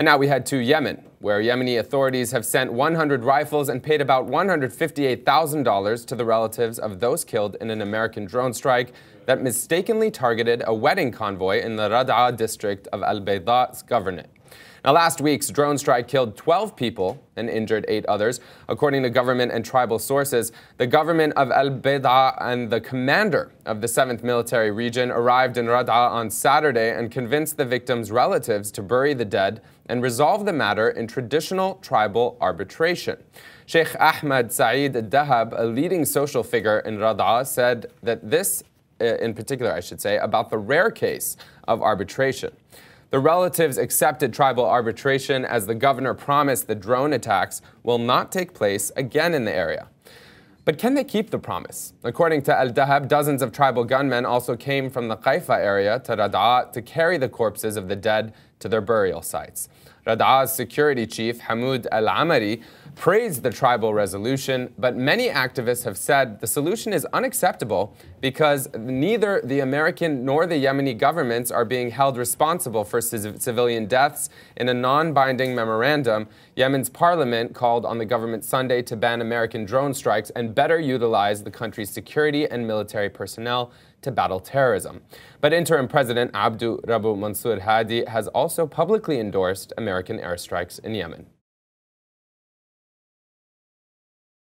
And now we head to Yemen, where Yemeni authorities have sent 100 rifles and paid about $158,000 to the relatives of those killed in an American drone strike that mistakenly targeted a wedding convoy in the Rad'a district of Al Bayda's governorate. Now, last week's drone strike killed 12 people and injured eight others. According to government and tribal sources, the government of Al Bida and the commander of the 7th Military Region arrived in Rada on Saturday and convinced the victims' relatives to bury the dead and resolve the matter in traditional tribal arbitration. Sheikh Ahmed Saeed Dahab, a leading social figure in Rada, said that this, uh, in particular, I should say, about the rare case of arbitration. The relatives accepted tribal arbitration as the governor promised the drone attacks will not take place again in the area. But can they keep the promise? According to Al Dahab, dozens of tribal gunmen also came from the Haifa area to Rad'a to carry the corpses of the dead to their burial sites. Rad'a's security chief, Hamoud Al Amari, praised the tribal resolution, but many activists have said the solution is unacceptable because neither the American nor the Yemeni governments are being held responsible for civilian deaths. In a non binding memorandum, Yemen's parliament called on the government Sunday to ban American drone strikes and better utilize the country's security and military personnel to battle terrorism. But interim President Abdu Rabu Mansur Hadi has also publicly endorsed American airstrikes in Yemen.